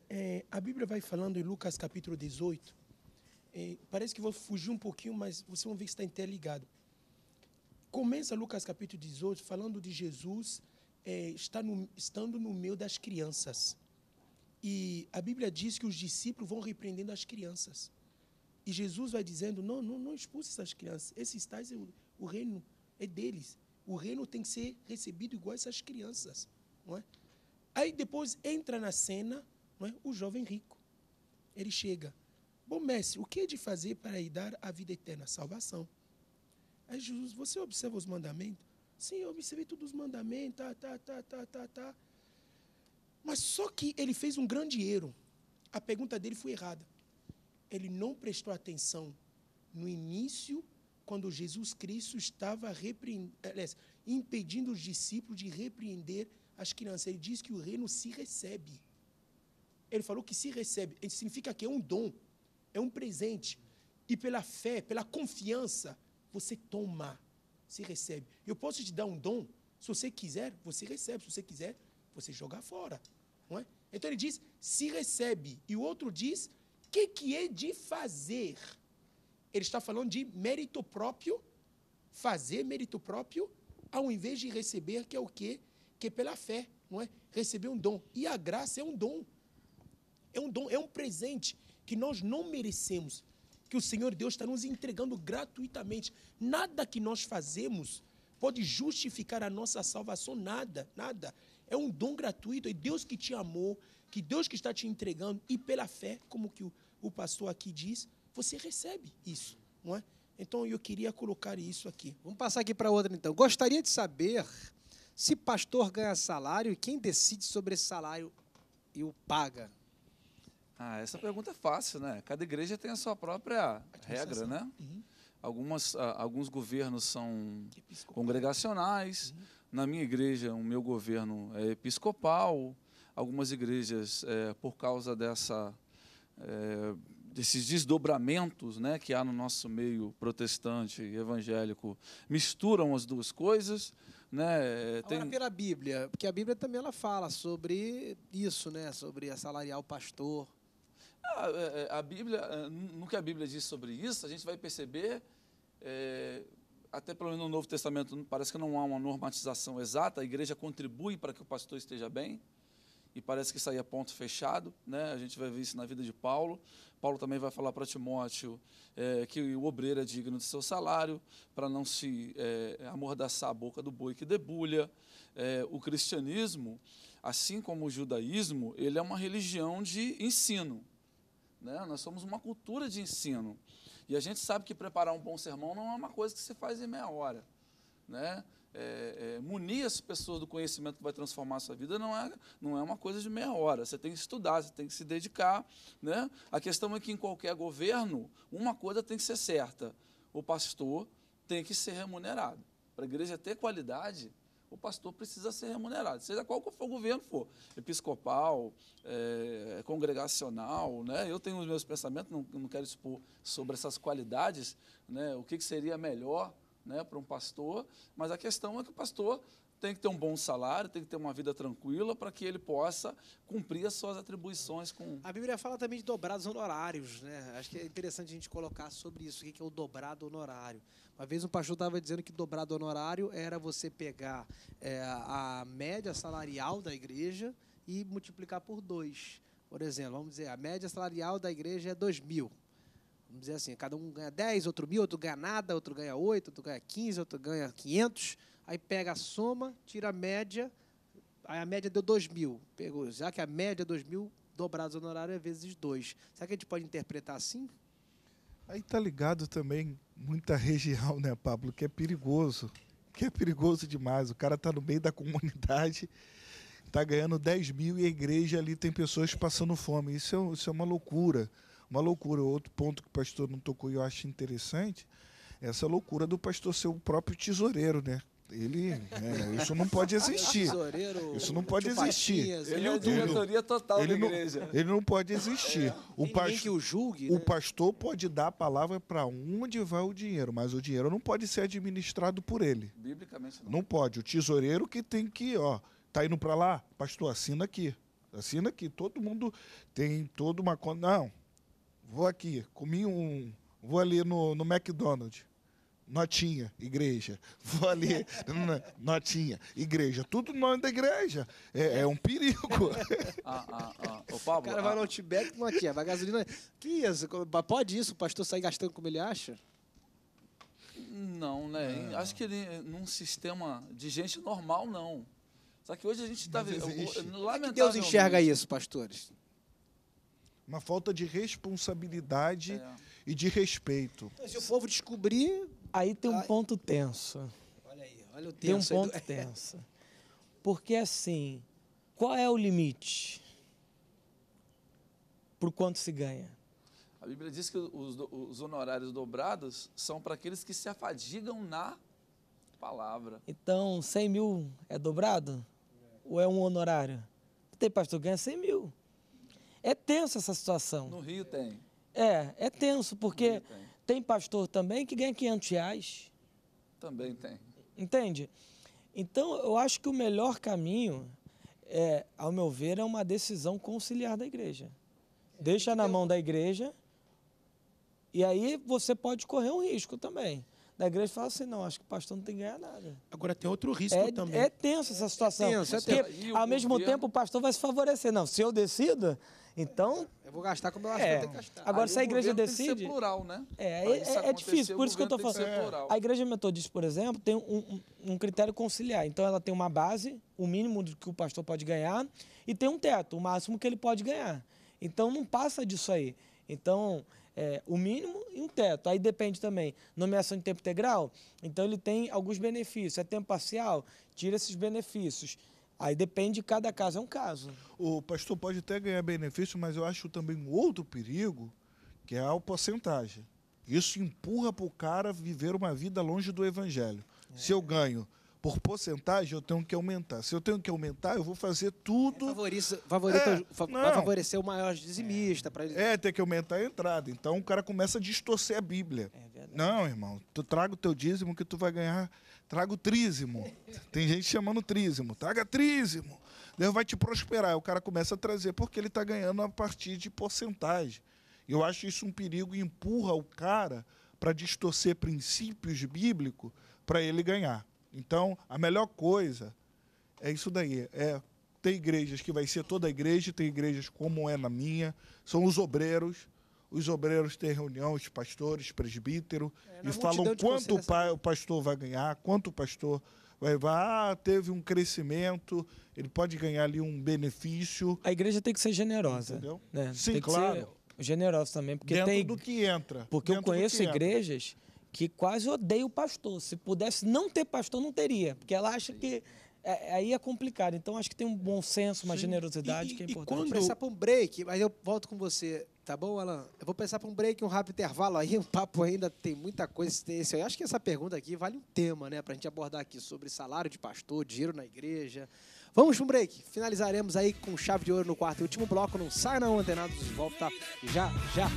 É, a Bíblia vai falando em Lucas capítulo 18. É, parece que vou fugir um pouquinho, mas vocês vão ver que está interligado. Começa Lucas capítulo 18 falando de Jesus é, está no, estando no meio das crianças. E a Bíblia diz que os discípulos vão repreendendo as crianças. E Jesus vai dizendo: não, não, não expulse essas crianças. Esses tais, o, o reino é deles. O reino tem que ser recebido igual essas crianças. Não é? Aí depois entra na cena não é? o jovem rico. Ele chega. Bom, mestre, o que é de fazer para dar a vida eterna? Salvação. Aí Jesus, você observa os mandamentos? Sim, eu observei todos os mandamentos, tá, tá, tá, tá, tá, tá. Mas só que ele fez um grande erro. A pergunta dele foi errada. Ele não prestou atenção no início quando Jesus Cristo estava aliás, impedindo os discípulos de repreender as crianças. Ele diz que o reino se recebe. Ele falou que se recebe. Isso significa que é um dom, é um presente. E pela fé, pela confiança, você toma, se recebe. Eu posso te dar um dom, se você quiser, você recebe. Se você quiser, você joga fora. Não é? Então ele diz, se recebe. E o outro diz, o que, que é de fazer? Ele está falando de mérito próprio, fazer mérito próprio, ao invés de receber, que é o quê? Que é pela fé, não é? Receber um dom. E a graça é um dom. É um dom, é um presente que nós não merecemos, que o Senhor Deus está nos entregando gratuitamente. Nada que nós fazemos pode justificar a nossa salvação, nada, nada. É um dom gratuito, é Deus que te amou, que Deus que está te entregando, e pela fé, como que o, o pastor aqui diz, você recebe isso, não é? Então eu queria colocar isso aqui. Vamos passar aqui para outra então. Gostaria de saber se pastor ganha salário e quem decide sobre esse salário e o paga. Ah, essa pergunta é fácil, né? Cada igreja tem a sua própria regra, né? Uhum. Algumas, ah, alguns governos são congregacionais. Uhum. Na minha igreja, o meu governo é episcopal. Algumas igrejas, é, por causa dessa é, desses desdobramentos né, que há no nosso meio protestante e evangélico misturam as duas coisas. Né? Eh, tem... Agora, pela Bíblia, porque a Bíblia também ela fala sobre isso, né? sobre assalariar o pastor. A, ah, eh, eh, a Bíblia, no que a Bíblia diz sobre isso, a gente vai perceber, é, até pelo menos no Novo Testamento, parece que não há uma normatização exata, a igreja contribui para que o pastor esteja bem, e parece que saía é ponto fechado, né? A gente vai ver isso na vida de Paulo. Paulo também vai falar para Timóteo é, que o obreiro é digno de seu salário, para não se é, amordaçar a boca do boi que debulha. É, o cristianismo, assim como o judaísmo, ele é uma religião de ensino. Né? Nós somos uma cultura de ensino. E a gente sabe que preparar um bom sermão não é uma coisa que se faz em meia hora. Né? é, é, munir as pessoas do conhecimento que vai transformar a sua vida não é, não é uma coisa de meia hora. Você tem que estudar, você tem que se dedicar. Né? A questão é que em qualquer governo, uma coisa tem que ser certa: o pastor tem que ser remunerado. Para a igreja ter qualidade, o pastor precisa ser remunerado, seja qual for o governo for, episcopal, é, congregacional, né? eu tenho os meus pensamentos, não, não quero expor sobre essas qualidades, né? o que, que seria melhor né, para um pastor, mas a questão é que o pastor tem que ter um bom salário, tem que ter uma vida tranquila para que ele possa cumprir as suas atribuições com. A Bíblia fala também de dobrados honorários, né? Acho que é interessante a gente colocar sobre isso, o que é o dobrado honorário. Uma vez um pastor estava dizendo que dobrado honorário era você pegar é, a média salarial da igreja e multiplicar por dois. Por exemplo, vamos dizer, a média salarial da igreja é 2 mil. Vamos dizer assim, cada um ganha 10, outro mil, outro ganha nada, outro ganha 8, outro ganha 15, outro ganha 500. Aí pega a soma, tira a média, aí a média deu 2 mil. Pegou, já que a média é 2 mil, dobrados horário é vezes 2. Será que a gente pode interpretar assim? Aí tá ligado também muita região, né, Pablo, que é perigoso. Que é perigoso demais. O cara tá no meio da comunidade, tá ganhando 10 mil e a igreja ali tem pessoas passando fome. Isso é, isso é uma loucura. Uma loucura. Outro ponto que o pastor não tocou e eu acho interessante, é essa loucura do pastor ser o próprio tesoureiro, né? Ele, é, isso não pode existir. Isso não pode existir. Ele né? é o diretoria total ele da igreja. Não, ele não pode existir. É. O pastor, que o julgue. O né? pastor pode dar a palavra para onde vai o dinheiro, mas o dinheiro não pode ser administrado por ele. Biblicamente não. Não pode. O tesoureiro que tem que, ó, tá indo para lá, pastor assina aqui assina aqui todo mundo tem toda uma conta. Não, vou aqui, comi um, vou ali no, no McDonald's, notinha, igreja. Vou ali, notinha, igreja. Tudo nome da igreja. É, é um perigo. Ah, ah, ah. Ô, Pablo, o cara vai ah. no Outback, notinha, vai gasolina. Que isso? Pode isso, o pastor sair gastando como ele acha? Não, né? É. Acho que ele, num sistema de gente normal, não. Só que hoje a gente está... Lamentável... É que Deus enxerga isso, pastores? Uma falta de responsabilidade é. e de respeito. Se o povo descobrir. Aí tem um Ai. ponto tenso. Olha aí, olha o tenso. Tem um ponto do... tenso. Porque assim, qual é o limite? Por quanto se ganha? A Bíblia diz que os, os honorários dobrados são para aqueles que se afadigam na palavra. Então, 100 mil é dobrado? É. Ou é um honorário? Tem pastor que ganha 100 mil. É tenso essa situação. No Rio tem. É, é tenso, porque tem. tem. pastor também que ganha 500 reais. Também tem. Entende? Então, eu acho que o melhor caminho, é, ao meu ver, é uma decisão conciliar da igreja. Deixa na mão da igreja e aí você pode correr um risco também da igreja fala assim, não, acho que o pastor não tem que ganhar nada. Agora tem outro risco é, também. É tenso essa é situação. É tenso, é tenso. Porque, ao mesmo governo... tempo, o pastor vai se favorecer. Não, se eu decido, então... Eu vou gastar como eu acho é. que eu é. tenho que gastar. Agora, Aí se a igreja decide... Tem que ser plural, né? É, é, é difícil, por isso que eu estou falando. A igreja metodista, por exemplo, tem um, um, um critério conciliar. Então, ela tem uma base, o mínimo que o pastor pode ganhar, e tem um teto, o máximo que ele pode ganhar. Então, não passa disso aí. Então, é, o mínimo e um teto. Aí depende também, nomeação de tempo integral, então ele tem alguns benefícios. É tempo parcial, tira esses benefícios. Aí depende de cada caso, é um caso. O pastor pode até ganhar benefício, mas eu acho também um outro perigo, que é a porcentagem. Isso empurra para o cara viver uma vida longe do evangelho. É. Se eu é. ganho por porcentagem, eu tenho que aumentar. Se eu tenho que aumentar, eu vou fazer tudo. É, favorece, favorece, é, vai favorecer o maior dizimista. Pra... É, tem que aumentar a entrada. Então o cara começa a distorcer a Bíblia. É não, irmão, tu traga o teu dízimo que tu vai ganhar. Traga o trízimo. tem gente chamando trízimo. Traga trízimo. Deus vai te prosperar. O cara começa a trazer porque ele está ganhando a partir de porcentagem. Eu acho isso um perigo e empurra o cara para distorcer princípios bíblicos para ele ganhar. Então, a melhor coisa é isso daí. É ter igrejas que vai ser toda a igreja, tem igrejas como é na minha, são os obreiros. Os obreiros têm reunião, os pastores, presbítero, é, e falam quanto o, pastor vai ganhar, quanto o pastor vai, vai, ah, teve um crescimento, ele pode ganhar ali um benefício. A igreja tem que ser generosa. Entendeu? Né? Sim, tem claro. Que ser generosa também, porque Dentro tem... do que entra. Porque Dentro eu conheço igrejas que quase odeia o pastor. Se pudesse não ter pastor, não teria, porque ela acha que é, é aí é complicado. Então acho que tem um bom senso, uma Sim. generosidade e, que é importante. E quando... Eu vou pensar para um break, mas eu volto com você, tá bom, Alan? Eu vou pensar para um break, um rápido intervalo aí, um papo ainda tem muita coisa. eu acho que essa pergunta aqui vale um tema, né, para a gente abordar aqui sobre salário de pastor, dinheiro na igreja. Vamos para um break. Finalizaremos aí com chave de ouro no quarto e último bloco. Não sai não, antenados. Volta já, já.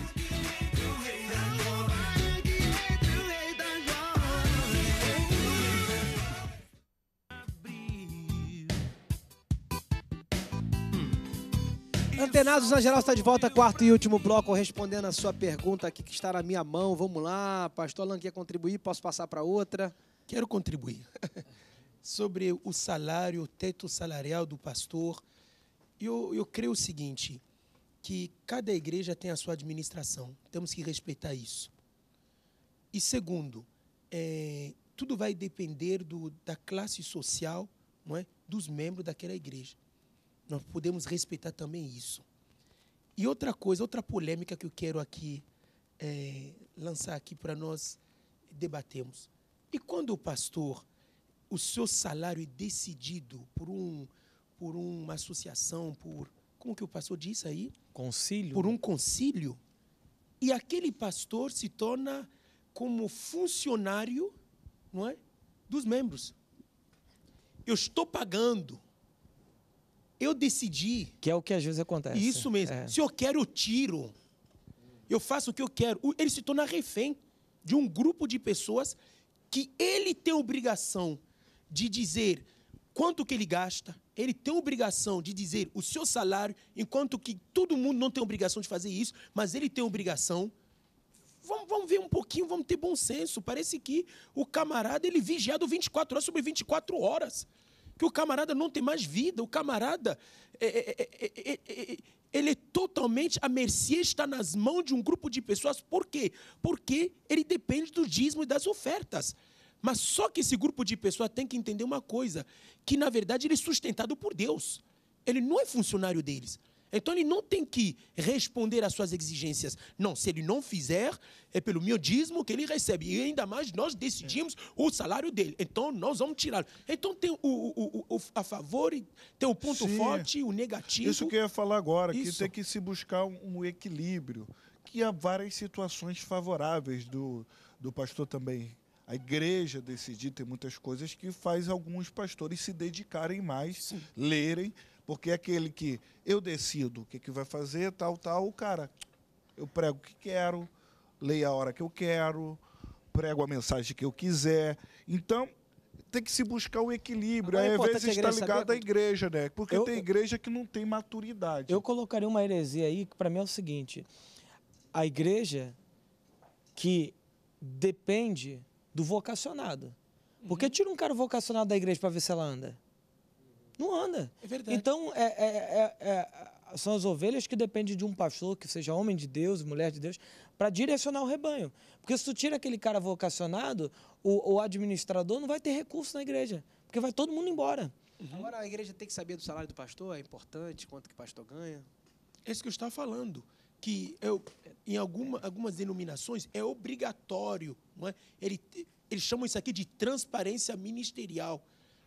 Antenados na geral está de volta, quarto e último bloco, respondendo a sua pergunta aqui que está na minha mão. Vamos lá, pastor Alan quer contribuir, posso passar para outra? Quero contribuir. Sobre o salário, o teto salarial do pastor, eu, eu creio o seguinte, que cada igreja tem a sua administração, temos que respeitar isso. E segundo, é, tudo vai depender do, da classe social não é, dos membros daquela igreja. Nós podemos respeitar também isso. E outra coisa, outra polêmica que eu quero aqui é, lançar aqui para nós debatermos. E quando o pastor, o seu salário é decidido por, um, por uma associação, por. Como que o pastor disse aí? Concílio. Por um concílio. E aquele pastor se torna como funcionário não é, dos membros. Eu estou pagando eu decidi. Que é o que às vezes acontece. Isso mesmo. É. Se eu quero, eu tiro. Eu faço o que eu quero. Ele se torna refém de um grupo de pessoas que ele tem obrigação de dizer quanto que ele gasta, ele tem obrigação de dizer o seu salário, enquanto que todo mundo não tem obrigação de fazer isso, mas ele tem obrigação. Vamos, vamos ver um pouquinho, vamos ter bom senso. Parece que o camarada ele é vigiado 24 horas sobre 24 horas que o camarada não tem mais vida, o camarada é, é, é, ele é totalmente a mercê, está nas mãos de um grupo de pessoas. Por quê? Porque ele depende do dízimo e das ofertas. Mas só que esse grupo de pessoas tem que entender uma coisa, que na verdade ele é sustentado por Deus. Ele não é funcionário deles. Então ele não tem que responder às suas exigências. Não, se ele não fizer, é pelo miodismo que ele recebe. E ainda mais nós decidimos o salário dele. Então nós vamos tirá-lo. Então tem o, o, o, a favor, tem o ponto Sim. forte, o negativo. Isso que eu ia falar agora, Isso. que tem que se buscar um, um equilíbrio. Que há várias situações favoráveis do, do pastor também a igreja decidir, tem muitas coisas que faz alguns pastores se dedicarem mais, Sim. lerem, porque é aquele que eu decido o que, que vai fazer, tal, tal, o cara, eu prego o que quero, leio a hora que eu quero, prego a mensagem que eu quiser. Então, tem que se buscar o equilíbrio. Agora, é, às vezes está ligado à igreja, né? Porque eu, tem igreja que não tem maturidade. Eu colocaria uma heresia aí que para mim é o seguinte: a igreja que depende do vocacionado. Porque uhum. tira um cara vocacionado da igreja para ver se ela anda. Não anda. É verdade. Então, é é, é, é, é, são as ovelhas que dependem de um pastor, que seja homem de Deus, mulher de Deus, para direcionar o rebanho. Porque se tu tira aquele cara vocacionado, o, o administrador não vai ter recurso na igreja, porque vai todo mundo embora. Uhum. Agora, a igreja tem que saber do salário do pastor, é importante, quanto que o pastor ganha. É isso que eu estava falando, que eu, é em alguma, algumas denominações é obrigatório. Não é? Ele, eles chamam isso aqui de transparência ministerial.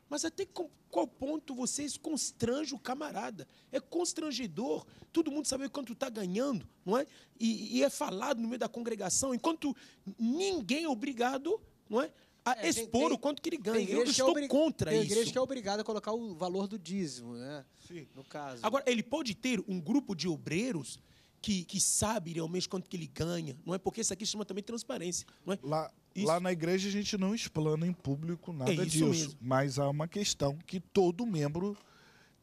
Mas até qual ponto vocês constrange o camarada? É constrangedor todo mundo saber quanto está ganhando, não é? E, e, é falado no meio da congregação, enquanto ninguém é obrigado, não é? A é, expor tem, tem, o quanto que ele ganha. Eu estou é contra tem isso. Tem igreja que é obrigada a colocar o valor do dízimo, né? Sim. No caso. Agora, ele pode ter um grupo de obreiros que, que sabe realmente quanto que ele ganha, não é? Porque isso aqui chama também transparência, não é? Lá, lá na igreja a gente não explana em público nada é disso, mesmo. mas há uma questão que todo membro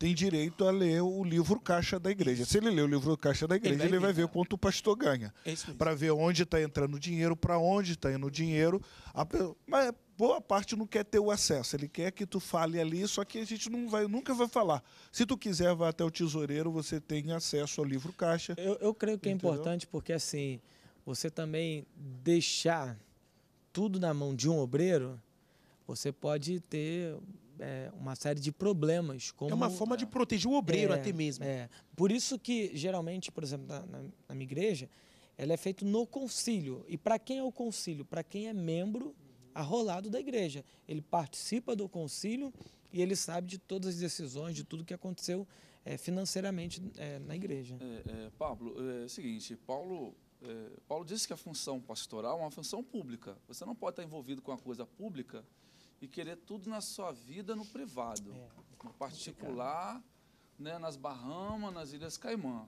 tem direito a ler o livro caixa da igreja. Se ele ler o livro caixa da igreja, ele vai, ele vai ver quanto o pastor ganha. É para ver onde está entrando o dinheiro, para onde está indo o dinheiro. A... mas boa parte não quer ter o acesso. Ele quer que tu fale ali, só que a gente não vai, nunca vai falar. Se tu quiser, vá até o tesoureiro, você tem acesso ao livro caixa. Eu, eu creio que é entendeu? é importante porque, assim, você também deixar tudo na mão de um obreiro, você pode ter é, uma série de problemas. Como, é uma forma de proteger o obreiro é, até mesmo. É. Por isso que, geralmente, por exemplo, na, na, na minha igreja, ela é feita no concílio. E para quem é o concílio? Para quem é membro arrolado da igreja. Ele participa do concílio e ele sabe de todas as decisões, de tudo que aconteceu é, financeiramente é, na igreja. É, é Pablo, é, é o seguinte, Paulo, Paulo disse que a função pastoral é uma função pública. Você não pode estar envolvido com a coisa pública e querer tudo na sua vida no privado, é, é no particular, né, nas Bahamas, nas Ilhas Caimã.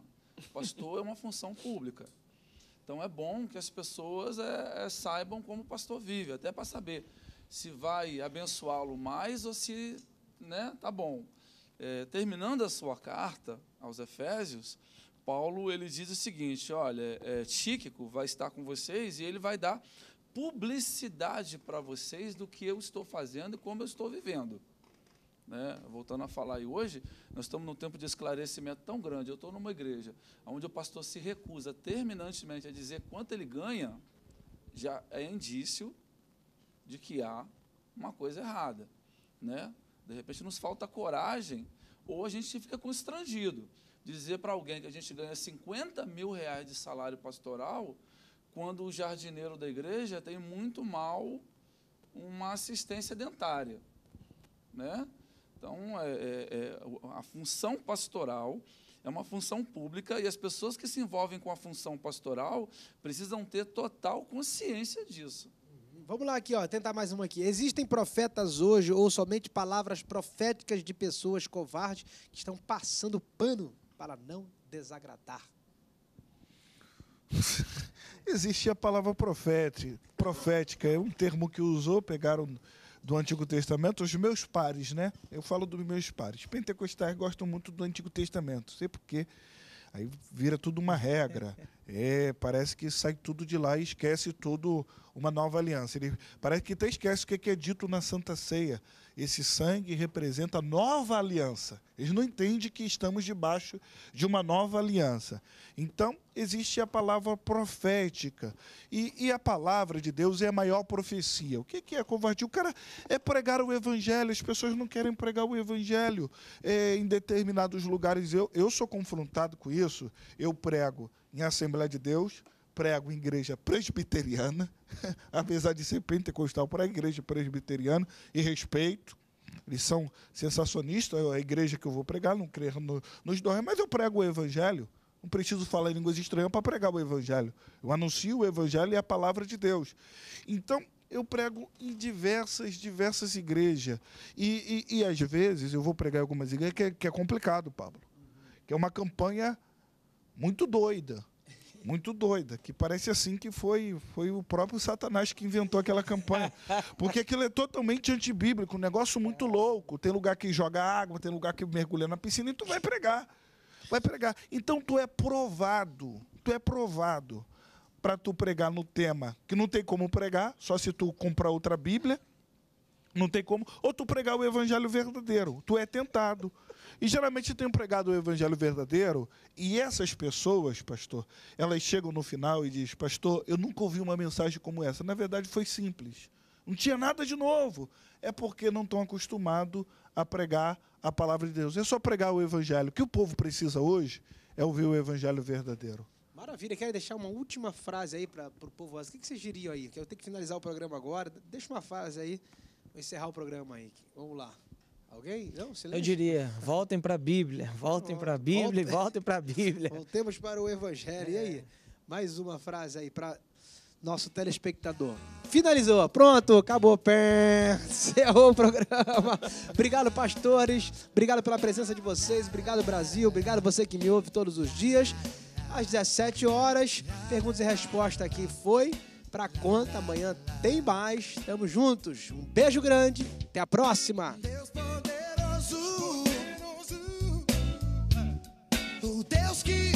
pastor é uma função pública. Então é bom que as pessoas é, é, saibam como o pastor vive, até para saber se vai abençoá-lo mais ou se né, tá bom. É, terminando a sua carta aos Efésios, Paulo ele diz o seguinte: olha, é, Tíquico vai estar com vocês e ele vai dar publicidade para vocês do que eu estou fazendo e como eu estou vivendo. Né? Voltando a falar aí hoje, nós estamos num tempo de esclarecimento tão grande. Eu estou numa igreja onde o pastor se recusa terminantemente a dizer quanto ele ganha, já é indício de que há uma coisa errada. Né? De repente nos falta coragem ou a gente fica constrangido. Dizer para alguém que a gente ganha 50 mil reais de salário pastoral quando o jardineiro da igreja tem muito mal uma assistência dentária. Né? Então, é, é, é, a função pastoral é uma função pública e as pessoas que se envolvem com a função pastoral precisam ter total consciência disso. Vamos lá aqui, ó, tentar mais uma aqui. Existem profetas hoje ou somente palavras proféticas de pessoas covardes que estão passando pano para não desagradar? existia a palavra profética, profética, é um termo que usou, pegaram do Antigo Testamento, os meus pares, né? Eu falo dos meus pares. Pentecostais gostam muito do Antigo Testamento, sei porque Aí vira tudo uma regra. É, parece que sai tudo de lá e esquece tudo uma nova aliança. Ele parece que até esquece o que é dito na Santa Ceia. Esse sangue representa nova aliança. Eles não entendem que estamos debaixo de uma nova aliança. Então, existe a palavra profética. E, e a palavra de Deus é a maior profecia. O que, que é covardia? O cara é pregar o evangelho, as pessoas não querem pregar o evangelho é, em determinados lugares. Eu, eu sou confrontado com isso, eu prego em Assembleia de Deus prego igreja presbiteriana, apesar de ser pentecostal, para a igreja presbiteriana, e respeito. Eles são sensacionistas, é a igreja que eu vou pregar, não crer no, nos dois mas eu prego o evangelho. Não preciso falar em línguas estranhas para pregar o evangelho. Eu anuncio o evangelho e a palavra de Deus. Então, eu prego em diversas, diversas igrejas. E, e, e às vezes eu vou pregar em algumas igrejas que é, que é complicado, Pablo. Que é uma campanha muito doida muito doida, que parece assim que foi, foi o próprio Satanás que inventou aquela campanha. Porque aquilo é totalmente antibíblico, um negócio muito louco. Tem lugar que joga água, tem lugar que mergulha na piscina e tu vai pregar. Vai pregar. Então tu é provado, tu é provado para tu pregar no tema que não tem como pregar, só se tu comprar outra Bíblia não tem como. Ou tu pregar o evangelho verdadeiro. Tu é tentado. E geralmente eu tenho pregado o evangelho verdadeiro e essas pessoas, pastor, elas chegam no final e diz: "Pastor, eu nunca ouvi uma mensagem como essa". Na verdade foi simples. Não tinha nada de novo. É porque não estão acostumados a pregar a palavra de Deus. É só pregar o evangelho. O que o povo precisa hoje é ouvir o evangelho verdadeiro. Maravilha, quero deixar uma última frase aí para o povo. O que, que vocês diriam aí? que Eu tenho que finalizar o programa agora. Deixa uma frase aí Vou encerrar o programa aí. Vamos lá. Alguém? Não? Eu diria, voltem para a Bíblia, voltem para a Bíblia, e voltem para a Bíblia. Voltemos para o Evangelho. E aí? É. Mais uma frase aí para nosso telespectador. Finalizou, pronto, acabou, pé, encerrou o programa. Obrigado, pastores, obrigado pela presença de vocês, obrigado, Brasil, obrigado você que me ouve todos os dias. Às 17 horas, perguntas e respostas aqui foi pra conta. Amanhã tem mais. Tamo juntos. Um beijo grande. Até a próxima. Deus poderoso, o Deus que